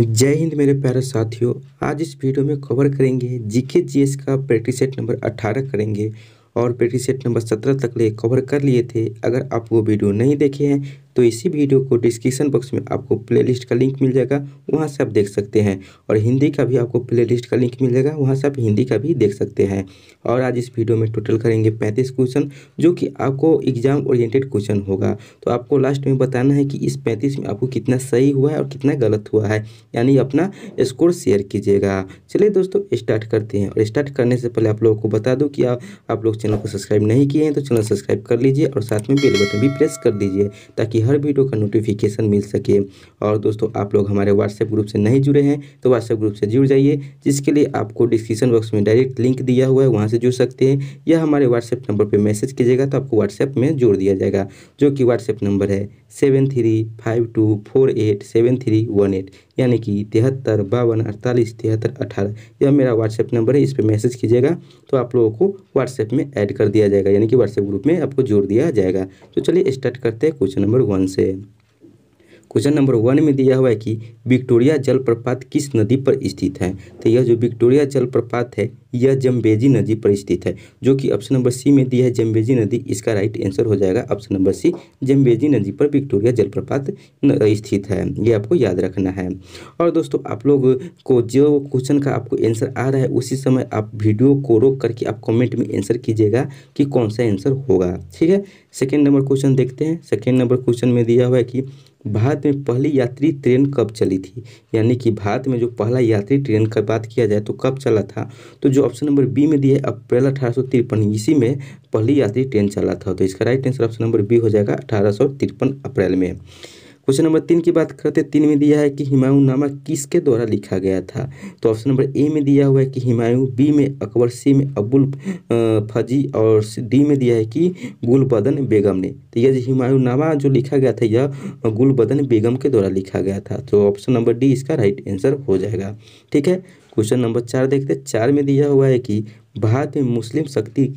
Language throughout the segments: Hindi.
जय हिंद मेरे प्यारे साथियों आज इस वीडियो में कवर करेंगे जीके जीएस का प्रैक्टिस सेट नंबर 18 करेंगे और प्रैक्टिस सेट नंबर 17 तक ले कवर कर लिए थे अगर आप वो वीडियो नहीं देखे हैं तो इसी वीडियो को डिस्क्रिप्शन बॉक्स में आपको प्लेलिस्ट का लिंक मिल जाएगा वहाँ से आप देख सकते हैं और हिंदी का भी आपको प्लेलिस्ट का लिंक मिल जाएगा वहाँ से आप हिंदी का भी देख सकते हैं और आज इस वीडियो में टोटल करेंगे पैंतीस क्वेश्चन जो कि आपको एग्जाम ओरिएंटेड क्वेश्चन होगा तो आपको लास्ट में बताना है कि इस पैंतीस में आपको कितना सही हुआ है और कितना गलत हुआ है यानी अपना स्कोर शेयर कीजिएगा चलिए दोस्तों स्टार्ट करते हैं और स्टार्ट करने से पहले आप लोगों को बता दूँ कि आप, आप लोग चैनल को सब्सक्राइब नहीं किए हैं तो चैनल सब्सक्राइब कर लीजिए और साथ में बेल बटन भी प्रेस कर दीजिए ताकि हर वीडियो का नोटिफिकेशन मिल सके और दोस्तों आप लोग हमारे व्हाट्सएप ग्रुप से नहीं जुड़े हैं तो व्हाट्सएप ग्रुप से जुड़ जाइए जिसके लिए आपको डिस्क्रिप्शन बॉक्स में डायरेक्ट लिंक दिया हुआ है वहाँ से जुड़ सकते हैं या हमारे व्हाट्सएप नंबर पर मैसेज कीजिएगा तो आपको व्हाट्सएप में जोड़ दिया जाएगा जो कि व्हाट्सएप नंबर है seven three five two four eight seven three one eight यानी कि तिहत्तर बावन अड़तालीस तिहत्तर अठारह यह मेरा व्हाट्सएप नंबर है इस पर मैसेज कीजिएगा तो आप लोगों को व्हाट्सएप में ऐड कर दिया जाएगा यानी कि व्हाट्सएप ग्रुप में आपको जोड़ दिया जाएगा तो चलिए स्टार्ट करते हैं क्वेश्चन नंबर वन से क्वेश्चन नंबर वन में दिया हुआ है कि विक्टोरिया जलप्रपात किस नदी पर स्थित है तो यह जो विक्टोरिया जलप्रपात है यह जम्बेजी नदी पर स्थित है जो कि ऑप्शन नंबर सी में दिया है जम्बेजी नदी इसका राइट आंसर हो जाएगा ऑप्शन नंबर सी जम्बेजी नदी पर विक्टोरिया जलप्रपात स्थित है ये आपको याद रखना है और दोस्तों आप लोग को जो क्वेश्चन का आपको आंसर आ रहा है उसी समय आप वीडियो को रोक करके आप कॉमेंट में आंसर कीजिएगा कि कौन सा आंसर होगा ठीक है सेकेंड नंबर क्वेश्चन देखते हैं सेकेंड नंबर क्वेश्चन में दिया हुआ है कि भारत में पहली यात्री ट्रेन कब चली थी यानी कि भारत में जो पहला यात्री ट्रेन का बात किया जाए तो कब चला था तो जो ऑप्शन नंबर बी में दिया है अप्रैल अठारह इसी में पहली यात्री ट्रेन चला था तो इसका right answer option number B हो जाएगा अठारह अप्रैल में क्वेश्चन नंबर तीन की बात करते तीन में दिया है कि हिमायू नामा किसके द्वारा लिखा गया था तो ऑप्शन नंबर ए में दिया हुआ है कि हिमायूं बी में अकबर सी में अब्बुल फजी और डी में दिया है कि गुलबदन बेगम ने तो यह हिमायू नामा जो लिखा गया था यह गुलबदन बेगम के द्वारा लिखा गया था तो ऑप्शन नंबर डी इसका राइट आंसर हो जाएगा ठीक है क्वेश्चन नंबर चार देखते चार में दिया हुआ है कि भारत में मुस्लिम शक्ति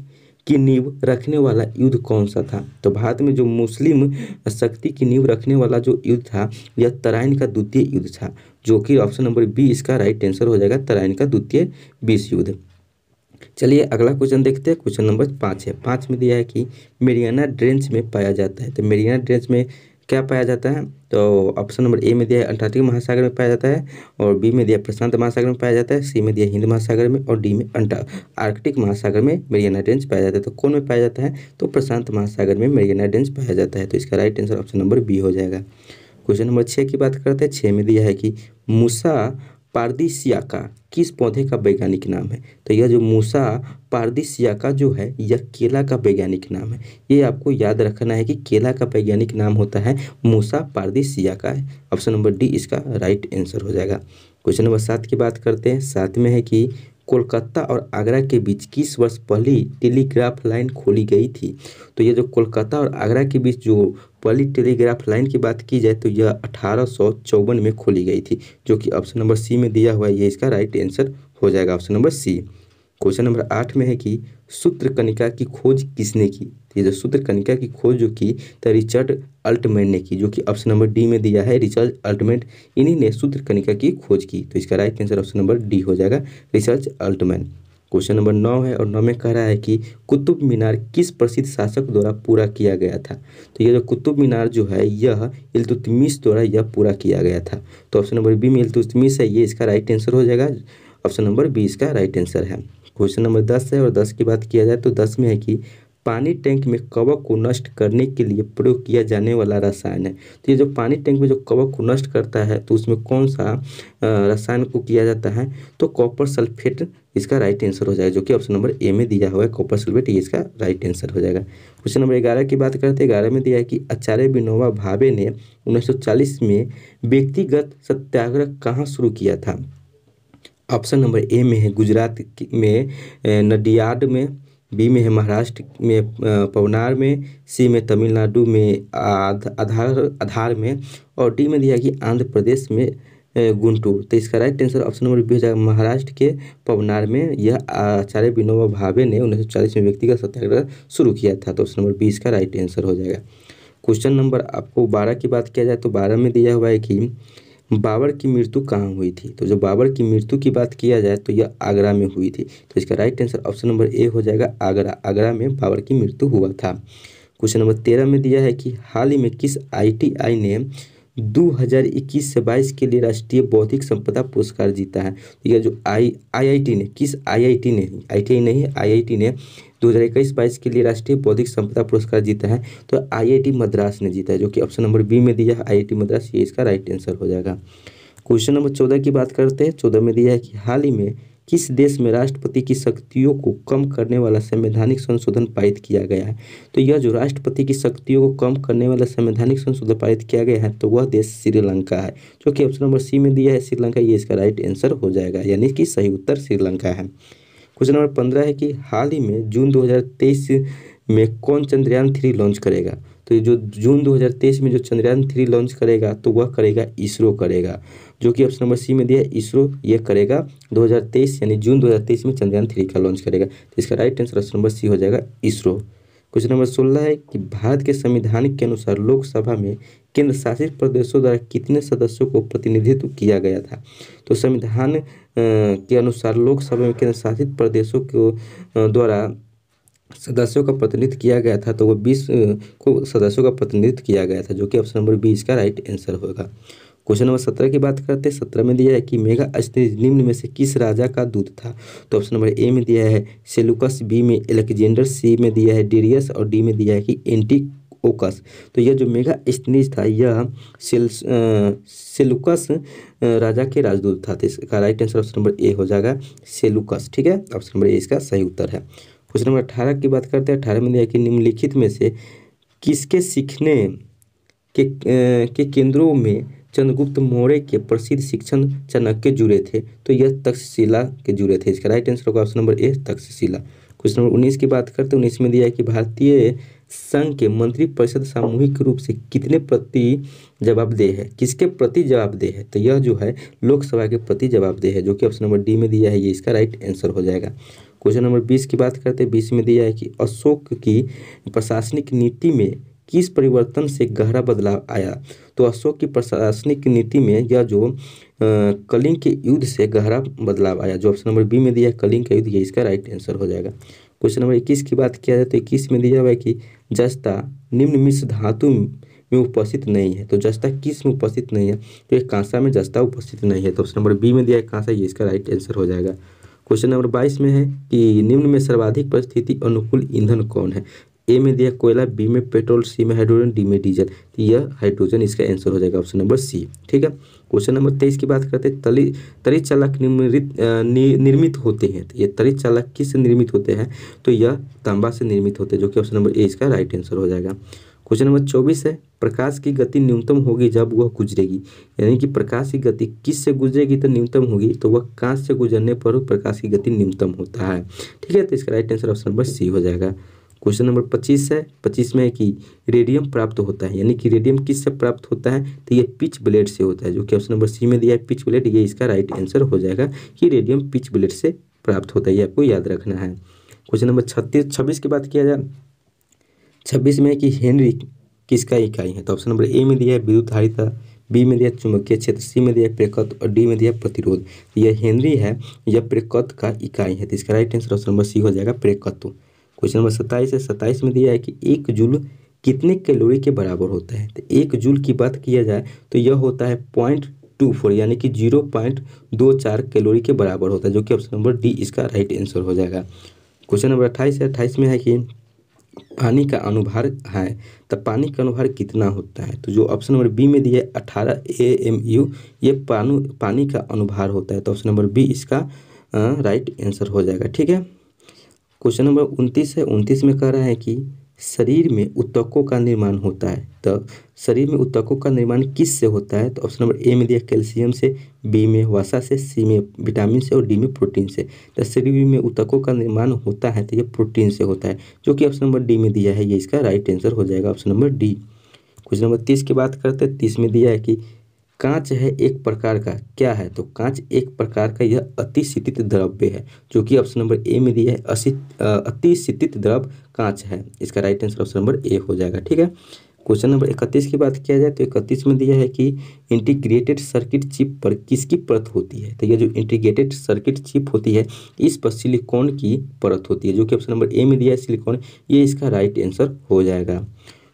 की नींव रखने वाला युद्ध कौन सा था तो भारत में जो मुस्लिम शक्ति की नींव रखने वाला जो युद्ध था यह तराइन का द्वितीय युद्ध था जो कि ऑप्शन नंबर बी इसका राइट आंसर हो जाएगा तराइन का द्वितीय बीस युद्ध चलिए अगला क्वेश्चन देखते हैं क्वेश्चन नंबर पाँच है पाँच में दिया है कि मेरियाना ड्रेंच में पाया जाता है तो मेरियाना ड्रेंच में क्या पाया जाता है तो ऑप्शन नंबर ए में दिया है अंटार्कटिक महासागर में पाया जाता है और बी में दिया प्रशांत महासागर में पाया जाता है सी में दिया हिंद महासागर में और डी में अंटा आर्कटिक महासागर में मेरियाना डेंस पाया जाता है तो कौन में पाया जाता है तो प्रशांत महासागर में मेरियाना डेंस पाया जाता है तो इसका right answer option number B हो जाएगा क्वेश्चन नंबर छः की बात करते हैं छः में दिया है कि मूसा पारदीसियाका किस पौधे का वैज्ञानिक नाम है तो यह जो मूसा पारदीसियाका जो है यह केला का वैज्ञानिक नाम है ये आपको याद रखना है कि केला का वैज्ञानिक नाम होता है मूसा पारदीसियाका है ऑप्शन नंबर डी इसका राइट आंसर हो जाएगा क्वेश्चन नंबर सात की बात करते हैं सात में है कि कोलकाता और आगरा के बीच किस वर्ष पहली टेलीग्राफ लाइन खोली गई थी तो ये जो कोलकाता और आगरा के बीच जो टेलीग्राफ लाइन की बात की जाए तो यह अठारह में खोली गई थी जो कि ऑप्शन नंबर सी में दिया हुआ है इसका राइट आंसर हो जाएगा option number C question number आठ में है कि सूत्र कनिका की खोज किसने की तो ये जो सूत्र कनिका की खोज जो की तो रिचर्ड अल्टमेंट ने की जो कि ऑप्शन नंबर डी में दिया है रिचर्ड अल्टमेंट इन्हीं ने सूत्र कनिका की खोज की तो इसका right answer option number D हो जाएगा रिचर्ड अल्टमेंट क्वेश्चन नंबर नौ है और नौ में कह रहा है कि कुतुब मीनार किस प्रसिद्ध शासक द्वारा पूरा किया गया था तो यह जो कुतुब मीनार जो है यह इल्तुतमिश द्वारा यह पूरा किया गया था तो ऑप्शन नंबर बी में इल्तुतमिश है ये इसका राइट आंसर हो जाएगा ऑप्शन नंबर बी इसका राइट आंसर है क्वेश्चन नंबर दस है और दस की बात किया जाए तो दस में है कि पानी टैंक में कवक को नष्ट करने के लिए प्रयोग किया जाने वाला रसायन है तो ये जो पानी टैंक में जो कवक को नष्ट करता है तो उसमें कौन सा रसायन को किया जाता है तो कॉपर सल्फेट इसका राइट आंसर हो जाएगा जो कि ऑप्शन नंबर ए में दिया हुआ है कॉपर सल्फेट ये इसका राइट आंसर हो जाएगा क्वेश्चन नंबर ग्यारह की बात करते हैं ग्यारह में दिया है कि आचार्य विनोबा भावे ने उन्नीस में व्यक्तिगत सत्याग्रह कहाँ शुरू किया था ऑप्शन नंबर ए में है गुजरात में नडियाड में बी में है महाराष्ट्र में पवनार में सी में तमिलनाडु में आधार आधार में और डी में दिया कि आंध्र प्रदेश में गुंटूर तो इसका right answer option number B हो जाएगा महाराष्ट्र के पवनार में यह आचार्य विनोबा भावे ने उन्नीस में व्यक्तिगत सत्याग्रह शुरू किया था तो ऑप्शन नंबर बी इसका राइट आंसर हो जाएगा क्वेश्चन नंबर आपको बारह की बात किया जाए तो बारह में दिया हुआ है कि बाबर की मृत्यु कहाँ हुई थी तो जब बाबर की मृत्यु की बात किया जाए तो यह आगरा में हुई थी तो इसका right answer option number A हो जाएगा आगरा आगरा में बाबर की मृत्यु हुआ था क्वेश्चन नंबर तेरह में दिया है कि हाल ही में किस आईटीआई ने 2021 से 22 के लिए राष्ट्रीय बौद्धिक संपदा पुरस्कार जीता है तो यह जो आई आईआईटी ने किस आईआईटी ने आईटीआई नहीं आईआईटी ने दो हज़ार इक्कीस बाईस के लिए राष्ट्रीय बौद्धिक संपदा पुरस्कार जीता है तो आईआईटी मद्रास ने जीता है जो कि ऑप्शन नंबर बी में दिया है आई मद्रास ये इसका राइट आंसर हो जाएगा क्वेश्चन नंबर चौदह की बात करते हैं चौदह में दिया है कि हाल ही में किस देश में राष्ट्रपति की शक्तियों को कम करने वाला संवैधानिक संशोधन पारित किया गया है तो यह जो राष्ट्रपति की शक्तियों को कम करने वाला संवैधानिक संशोधन पारित किया गया है तो वह देश श्रीलंका है जो कि ऑप्शन नंबर सी में दिया है श्रीलंका ये इसका राइट आंसर हो जाएगा यानी कि सही उत्तर श्रीलंका है क्वेश्चन नंबर पंद्रह है कि हाल ही में जून 2023 में कौन चंद्रयान थ्री लॉन्च करेगा तो जो जून 2023 में जो चंद्रयान थ्री लॉन्च करेगा तो वह करेगा इसरो करेगा जो कि ऑप्शन नंबर सी में दिया है इसरो ये करेगा 2023 यानी जून 2023 में चंद्रयान थ्री का लॉन्च करेगा तो इसका right answer option number C हो जाएगा इसरो क्वेश्चन नंबर सोलह है कि भारत के संविधान के अनुसार लोकसभा में केंद्र शासित प्रदेशों द्वारा कितने सदस्यों को प्रतिनिधित्व किया गया था तो संविधान के अनुसार लोकसभा में केंद्र शासित प्रदेशों को द्वारा सदस्यों का प्रतिनिधित्व किया गया था तो वो बीस को सदस्यों का प्रतिनिधित्व किया गया था जो कि ऑप्शन नंबर बीस का राइट आंसर होगा क्वेश्चन नंबर सत्रह की बात करते हैं सत्रह में दिया है कि मेगा अस्थिज निम्न में से किस राजा का दूत था तो ऑप्शन नंबर ए में दिया है सेलुकस बी में एलेक्जेंडर सी में दिया है डेरियस और डी में दिया है कि एंटी ओकस तो यह जो मेगा स्निज था यह सेलुकस राजा के राजदूत था तो इसका right answer option number A हो जाएगा सेलुकस ठीक है ऑप्शन नंबर ए इसका सही उत्तर है क्वेश्चन नंबर अठारह की बात करते हैं अठारह में दिया कि निम्नलिखित में से किसके सीखने के के केंद्रों में चंद्रगुप्त मौर्य के प्रसिद्ध शिक्षण चाणक्य जुड़े थे तो यह तक्षशिला के जुड़े थे इसका राइट आंसर होगा option number A Takshashila question number उन्नीस की बात करते हैं उन्नीस में दिया है कि भारतीय संघ के मंत्रिपरिषद सामूहिक रूप से कितने प्रति जवाबदेह है किसके प्रति जवाबदेह है तो यह जो है लोकसभा के प्रति जवाबदेह है जो कि ऑप्शन नंबर डी में दिया है ये इसका राइट आंसर हो जाएगा क्वेश्चन नंबर बीस की बात करते हैं बीस में दिया है कि अशोक की प्रशासनिक नीति में किस परिवर्तन से गहरा बदलाव आया तो अशोक की प्रशासनिक नीति में यह जो कलिंग के युद्ध से गहरा बदलाव आया जो ऑप्शन नंबर बी में दिया है कलिंग का युद्ध ये इसका राइट आंसर हो जाएगा क्वेश्चन नंबर इक्कीस की बात किया जाए तो इक्कीस में दिया हुआ है कि जस्ता निम्न मिश्र धातु में उपस्थित नहीं है तो जस्ता किस में उपस्थित नहीं है तो एक कांसा में जस्ता उपस्थित नहीं है तो ऑप्शन नंबर बी में दिया है कांसा ये इसका राइट आंसर हो जाएगा क्वेश्चन नंबर बाईस में है कि निम्न में सर्वाधिक परिस्थिति अनुकूल ईंधन कौन है ए में दिया कोयला बी में पेट्रोल सी में हाइड्रोजन डी में डीजल तो यह हाइड्रोजन इसका आंसर हो जाएगा ऑप्शन नंबर सी ठीक है क्वेश्चन नंबर तेईस की बात करते हैं तली तरी चालक निर्मित नि, निर्मित होते हैं तो ये तरी चालक किस निर्मित होते हैं तो यह तांबा से निर्मित होते हैं जो कि ऑप्शन नंबर ए इसका राइट आंसर हो जाएगा क्वेश्चन नंबर चौबीस है प्रकाश की गति न्यूनतम होगी जब वह गुजरेगी यानी कि प्रकाश की गति किस से गुजरेगी तो न्यूनतम होगी तो वह कांच से गुजरने पर प्रकाश की गति न्यूनतम होता है ठीक है तो इसका right answer option number C हो जाएगा क्वेश्चन नंबर पच्चीस है पच्चीस में है कि रेडियम प्राप्त होता है यानी कि रेडियम किससे प्राप्त होता है तो ये पिच ब्लेड से होता है जो कि ऑप्शन नंबर सी में दिया है पिच ब्लेड ये इसका राइट आंसर हो जाएगा कि रेडियम पिच ब्लेड से प्राप्त होता है ये आपको याद रखना है क्वेश्चन नंबर छत्तीस छब्बीस की बात किया जाए छब्बीस में कि हेनरी किसका इकाई है तो ऑप्शन नंबर ए में दिया है विद्युत हारिता बी में दिया चुंबकीय क्षेत्र सी में दिया प्रेकत और डी में दिया प्रतिरोध तो यह हेनरी है यह प्रेकत का इकाई है तो इसका right answer option number C हो जाएगा प्रेकत्व क्वेश्चन नंबर सत्ताईस है सत्ताईस में दिया है कि एक जूल कितने कैलोरी के बराबर होता है तो एक जूल की बात किया जाए तो यह होता है पॉइंट टू फोर यानी कि जीरो पॉइंट दो चार कैलोरी के बराबर होता है जो कि ऑप्शन नंबर डी इसका राइट आंसर हो जाएगा क्वेश्चन नंबर अट्ठाईस है अट्ठाईस में है कि पानी का अनुभार है तो पानी का अनुभार कितना होता है तो जो ऑप्शन नंबर बी में दिया है अठारह ए एम यू ये पानु पानी का अनुभार होता है तो ऑप्शन नंबर बी इसका राइट आंसर हो जाएगा ठीक है क्वेश्चन नंबर उनतीस है उनतीस में कह रहा है कि शरीर में उत्तकों का निर्माण होता है तो शरीर में उत्तकों का निर्माण किस से होता है तो ऑप्शन नंबर ए में दिया कैल्शियम से बी में वसा से सी में विटामिन से और डी में प्रोटीन से तो शरीर में उत्तकों का निर्माण होता है तो ये प्रोटीन से होता है जो कि ऑप्शन नंबर डी में दिया है ये इसका राइट आंसर हो जाएगा option number D question number तीस की बात करते हैं तीस में दिया है कि कांच है एक प्रकार का क्या है तो कांच एक प्रकार का यह अतिशीतित द्रव्य है जो कि ऑप्शन नंबर ए में दिया है अतिशीतित द्रव्य कांच है इसका right answer option number A हो जाएगा ठीक है क्वेश्चन नंबर इकतीस की बात किया जाए तो इकतीस में दिया है कि इंटीग्रेटेड सर्किट चिप पर किसकी परत होती है तो यह जो इंटीग्रेटेड सर्किट चिप होती है इस पर सिलिकॉन की परत होती है जो कि ऑप्शन नंबर ए में दिया है सिलिकॉन ये इसका राइट आंसर हो जाएगा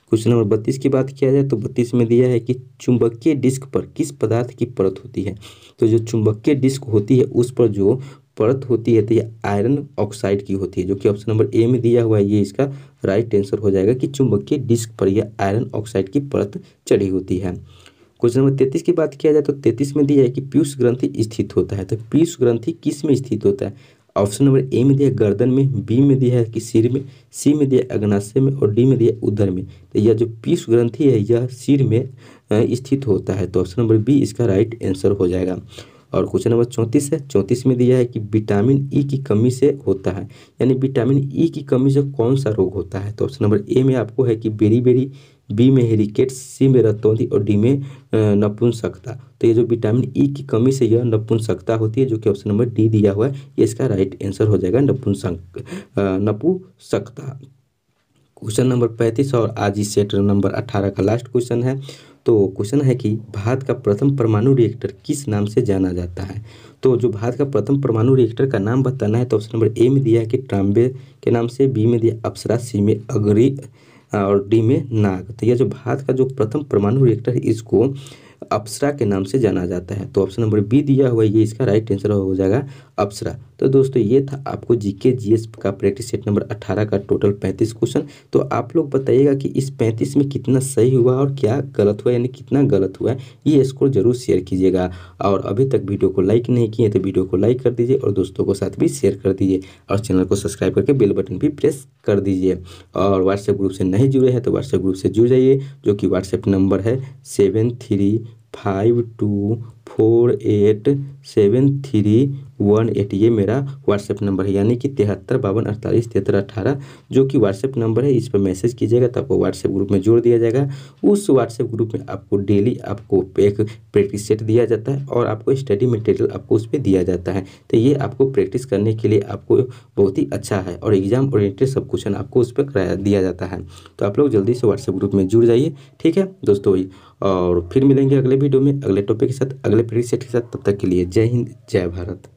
क्वेश्चन नंबर बत्तीस की बात किया जाए तो बत्तीस में दिया है कि चुंबकीय डिस्क पर किस पदार्थ की परत होती है तो जो चुंबकीय डिस्क होती है उस पर जो परत होती है तो ये आयरन ऑक्साइड की होती है जो कि ऑप्शन नंबर ए में दिया हुआ है ये इसका राइट आंसर हो जाएगा कि चुंबकीय डिस्क पर यह आयरन ऑक्साइड की परत चढ़ी होती है क्वेश्चन नंबर तैतीस की बात किया जाए तो तैतीस में दिया है कि पीयूष ग्रंथि स्थित होता है तो पीयूष ग्रंथि किस में स्थित होता है ऑप्शन नंबर ए में दिया गर्दन में बी में दिया है कि सिर में सी में दिया अग्नाशय में और डी में दिया उधर में तो यह जो पीस ग्रंथि है यह सिर में स्थित होता है तो ऑप्शन नंबर बी इसका राइट आंसर हो जाएगा और क्वेश्चन नंबर चौंतीस है चौंतीस में दिया है कि विटामिन ई e की कमी से होता है यानी विटामिन ई e की कमी से कौन सा रोग होता है तो ऑप्शन नंबर ए में आपको है कि बेरी बेरी बी में हेरिकेट सी में रतौंधी और डी में नपुंसकता तो ये जो विटामिन ई e की कमी से यह नपुंसकता होती है जो कि ऑप्शन नंबर डी दिया हुआ है इसका राइट आंसर हो जाएगा नपुंसक नपुंसकता क्वेश्चन नंबर पैंतीस और आज इस सेट नंबर अठारह का लास्ट क्वेश्चन है तो क्वेश्चन है कि भारत का प्रथम परमाणु रिएक्टर किस नाम से जाना जाता है तो जो भारत का प्रथम परमाणु रिएक्टर का नाम बताना है तो ऑप्शन नंबर ए में दिया है कि ट्राम्बे के नाम से बी में दिया अप्सरा सी में अग्री और डी में नाग तो यह जो भारत का जो प्रथम परमाणु रिएक्टर है इसको अप्सरा के नाम से जाना जाता है तो ऑप्शन नंबर बी दिया हुआ ये इसका राइट आंसर हो जाएगा अप्सरा तो दोस्तों ये था आपको जीके जीएस का प्रैक्टिस सेट नंबर 18 का टोटल 35 क्वेश्चन तो आप लोग बताइएगा कि इस 35 में कितना सही हुआ और क्या गलत हुआ यानी कितना गलत हुआ है ये स्कोर जरूर शेयर कीजिएगा और अभी तक वीडियो को लाइक नहीं किए तो वीडियो को लाइक कर दीजिए और दोस्तों को साथ भी शेयर कर दीजिए और चैनल को सब्सक्राइब करके बेल बटन भी प्रेस कर दीजिए और व्हाट्सएप ग्रुप से नहीं जुड़े हैं तो व्हाट्सएप ग्रुप से जुड़ जाइए जो कि व्हाट्सएप नंबर है seven three five two four eight seven three one eight ये मेरा व्हाट्सएप नंबर है यानी कि तिहत्तर बावन अड़तालीस तिहत्तर अठारह जो कि व्हाट्सएप नंबर है इस पर मैसेज कीजिएगा तो आपको व्हाट्सएप ग्रुप में जोड़ दिया जाएगा उस व्हाट्सएप ग्रुप में आपको डेली आपको एक प्रैक्टिस सेट दिया जाता है और आपको स्टडी मटेरियल आपको उस पर दिया जाता है तो ये आपको प्रैक्टिस करने के लिए आपको बहुत ही अच्छा है और एग्जाम ओरिएंटेड सब क्वेश्चन आपको उस पर कराया दिया जाता है तो आप लोग जल्दी से व्हाट्सएप ग्रुप में जुड़ जाइए ठीक है दोस्तों और फिर मिलेंगे अगले वीडियो में अगले टॉपिक के साथ अगले प्रैक्टिस सेट के साथ तब तक के लिए जय हिंद जय भारत